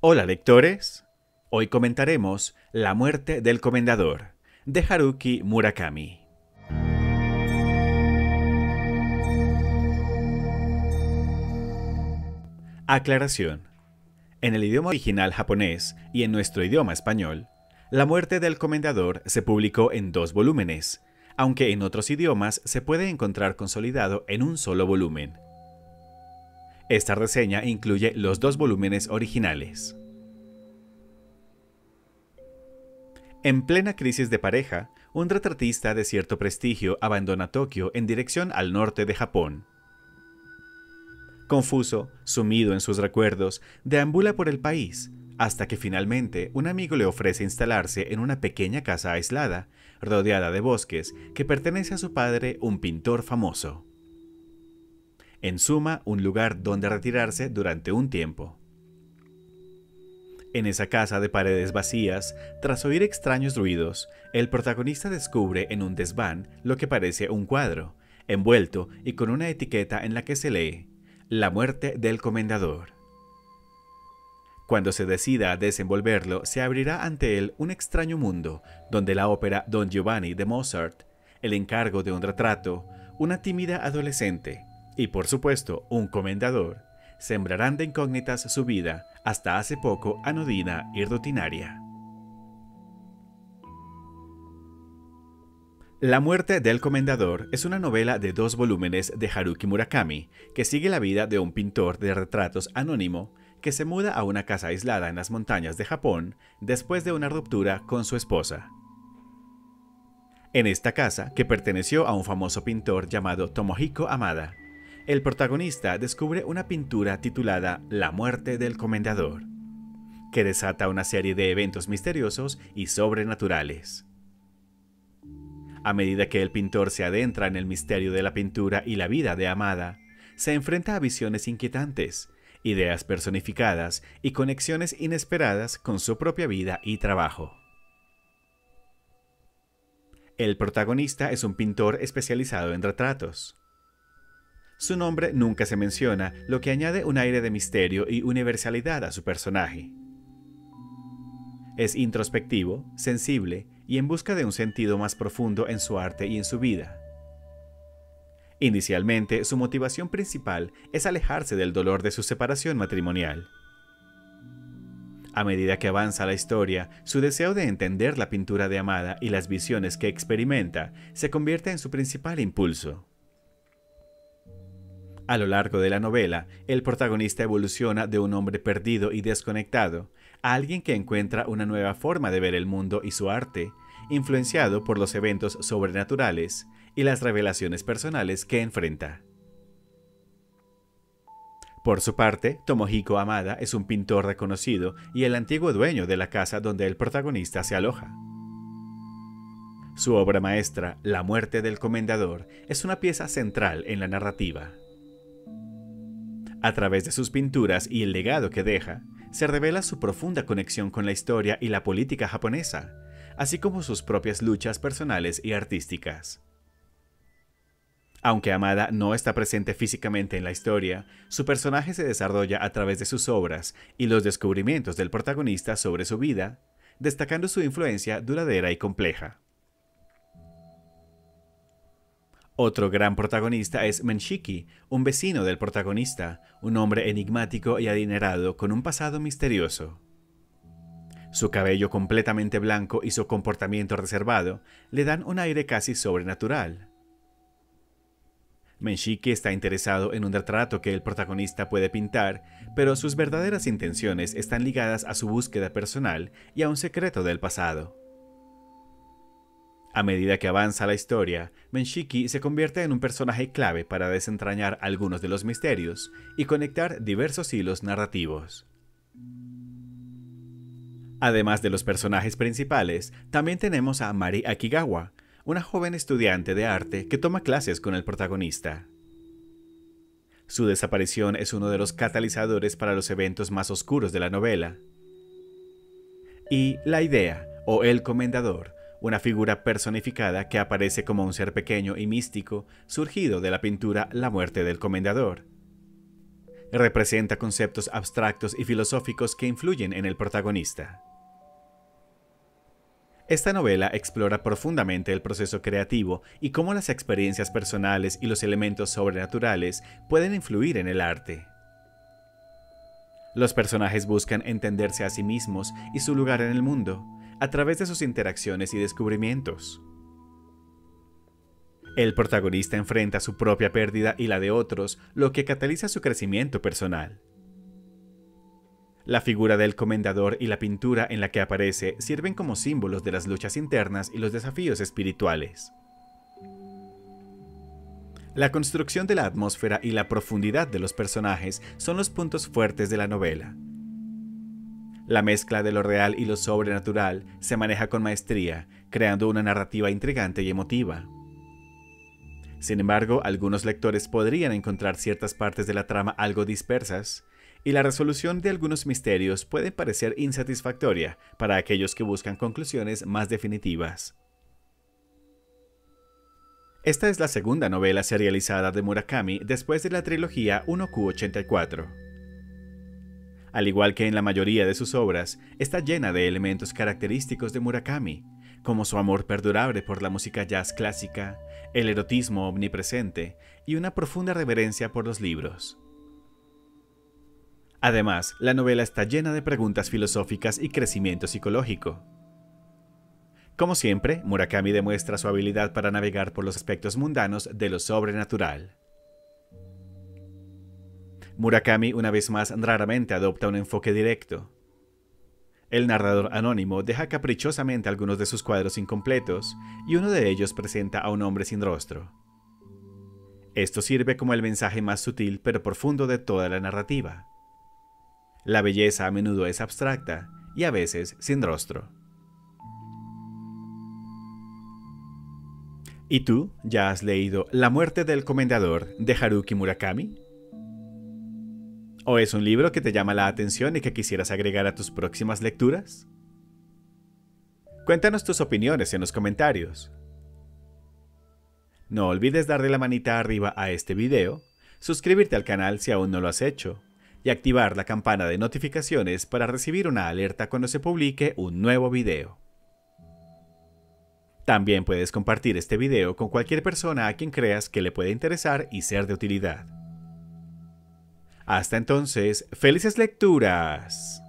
Hola lectores, hoy comentaremos La muerte del comendador de Haruki Murakami. Aclaración. En el idioma original japonés y en nuestro idioma español, La muerte del comendador se publicó en dos volúmenes, aunque en otros idiomas se puede encontrar consolidado en un solo volumen. Esta reseña incluye los dos volúmenes originales. En plena crisis de pareja, un retratista de cierto prestigio abandona Tokio en dirección al norte de Japón. Confuso, sumido en sus recuerdos, deambula por el país, hasta que finalmente un amigo le ofrece instalarse en una pequeña casa aislada, rodeada de bosques, que pertenece a su padre, un pintor famoso en suma un lugar donde retirarse durante un tiempo. En esa casa de paredes vacías, tras oír extraños ruidos, el protagonista descubre en un desván lo que parece un cuadro, envuelto y con una etiqueta en la que se lee La muerte del comendador. Cuando se decida a desenvolverlo, se abrirá ante él un extraño mundo, donde la ópera Don Giovanni de Mozart, el encargo de un retrato, una tímida adolescente, y por supuesto un comendador, sembrarán de incógnitas su vida hasta hace poco anodina y rutinaria. La muerte del comendador es una novela de dos volúmenes de Haruki Murakami, que sigue la vida de un pintor de retratos anónimo que se muda a una casa aislada en las montañas de Japón después de una ruptura con su esposa. En esta casa, que perteneció a un famoso pintor llamado Tomohiko Amada, el protagonista descubre una pintura titulada La muerte del comendador, que desata una serie de eventos misteriosos y sobrenaturales. A medida que el pintor se adentra en el misterio de la pintura y la vida de Amada, se enfrenta a visiones inquietantes, ideas personificadas y conexiones inesperadas con su propia vida y trabajo. El protagonista es un pintor especializado en retratos, su nombre nunca se menciona, lo que añade un aire de misterio y universalidad a su personaje. Es introspectivo, sensible y en busca de un sentido más profundo en su arte y en su vida. Inicialmente, su motivación principal es alejarse del dolor de su separación matrimonial. A medida que avanza la historia, su deseo de entender la pintura de Amada y las visiones que experimenta se convierte en su principal impulso. A lo largo de la novela, el protagonista evoluciona de un hombre perdido y desconectado a alguien que encuentra una nueva forma de ver el mundo y su arte, influenciado por los eventos sobrenaturales y las revelaciones personales que enfrenta. Por su parte, Tomohiko Amada es un pintor reconocido y el antiguo dueño de la casa donde el protagonista se aloja. Su obra maestra, La muerte del comendador, es una pieza central en la narrativa. A través de sus pinturas y el legado que deja, se revela su profunda conexión con la historia y la política japonesa, así como sus propias luchas personales y artísticas. Aunque Amada no está presente físicamente en la historia, su personaje se desarrolla a través de sus obras y los descubrimientos del protagonista sobre su vida, destacando su influencia duradera y compleja. Otro gran protagonista es Menshiki, un vecino del protagonista, un hombre enigmático y adinerado con un pasado misterioso. Su cabello completamente blanco y su comportamiento reservado le dan un aire casi sobrenatural. Menshiki está interesado en un retrato que el protagonista puede pintar, pero sus verdaderas intenciones están ligadas a su búsqueda personal y a un secreto del pasado. A medida que avanza la historia, Menshiki se convierte en un personaje clave para desentrañar algunos de los misterios y conectar diversos hilos narrativos. Además de los personajes principales, también tenemos a Mari Akigawa, una joven estudiante de arte que toma clases con el protagonista. Su desaparición es uno de los catalizadores para los eventos más oscuros de la novela. Y la idea, o el comendador, una figura personificada que aparece como un ser pequeño y místico surgido de la pintura La muerte del comendador. Representa conceptos abstractos y filosóficos que influyen en el protagonista. Esta novela explora profundamente el proceso creativo y cómo las experiencias personales y los elementos sobrenaturales pueden influir en el arte. Los personajes buscan entenderse a sí mismos y su lugar en el mundo, a través de sus interacciones y descubrimientos. El protagonista enfrenta su propia pérdida y la de otros, lo que cataliza su crecimiento personal. La figura del comendador y la pintura en la que aparece sirven como símbolos de las luchas internas y los desafíos espirituales. La construcción de la atmósfera y la profundidad de los personajes son los puntos fuertes de la novela. La mezcla de lo real y lo sobrenatural se maneja con maestría, creando una narrativa intrigante y emotiva. Sin embargo, algunos lectores podrían encontrar ciertas partes de la trama algo dispersas, y la resolución de algunos misterios puede parecer insatisfactoria para aquellos que buscan conclusiones más definitivas. Esta es la segunda novela serializada de Murakami después de la trilogía 1Q84. Al igual que en la mayoría de sus obras, está llena de elementos característicos de Murakami, como su amor perdurable por la música jazz clásica, el erotismo omnipresente y una profunda reverencia por los libros. Además, la novela está llena de preguntas filosóficas y crecimiento psicológico. Como siempre, Murakami demuestra su habilidad para navegar por los aspectos mundanos de lo sobrenatural. Murakami una vez más raramente adopta un enfoque directo. El narrador anónimo deja caprichosamente algunos de sus cuadros incompletos y uno de ellos presenta a un hombre sin rostro. Esto sirve como el mensaje más sutil pero profundo de toda la narrativa. La belleza a menudo es abstracta y a veces sin rostro. ¿Y tú ya has leído La muerte del comendador de Haruki Murakami? ¿O es un libro que te llama la atención y que quisieras agregar a tus próximas lecturas? Cuéntanos tus opiniones en los comentarios. No olvides darle la manita arriba a este video, suscribirte al canal si aún no lo has hecho, y activar la campana de notificaciones para recibir una alerta cuando se publique un nuevo video. También puedes compartir este video con cualquier persona a quien creas que le puede interesar y ser de utilidad. Hasta entonces, felices lecturas.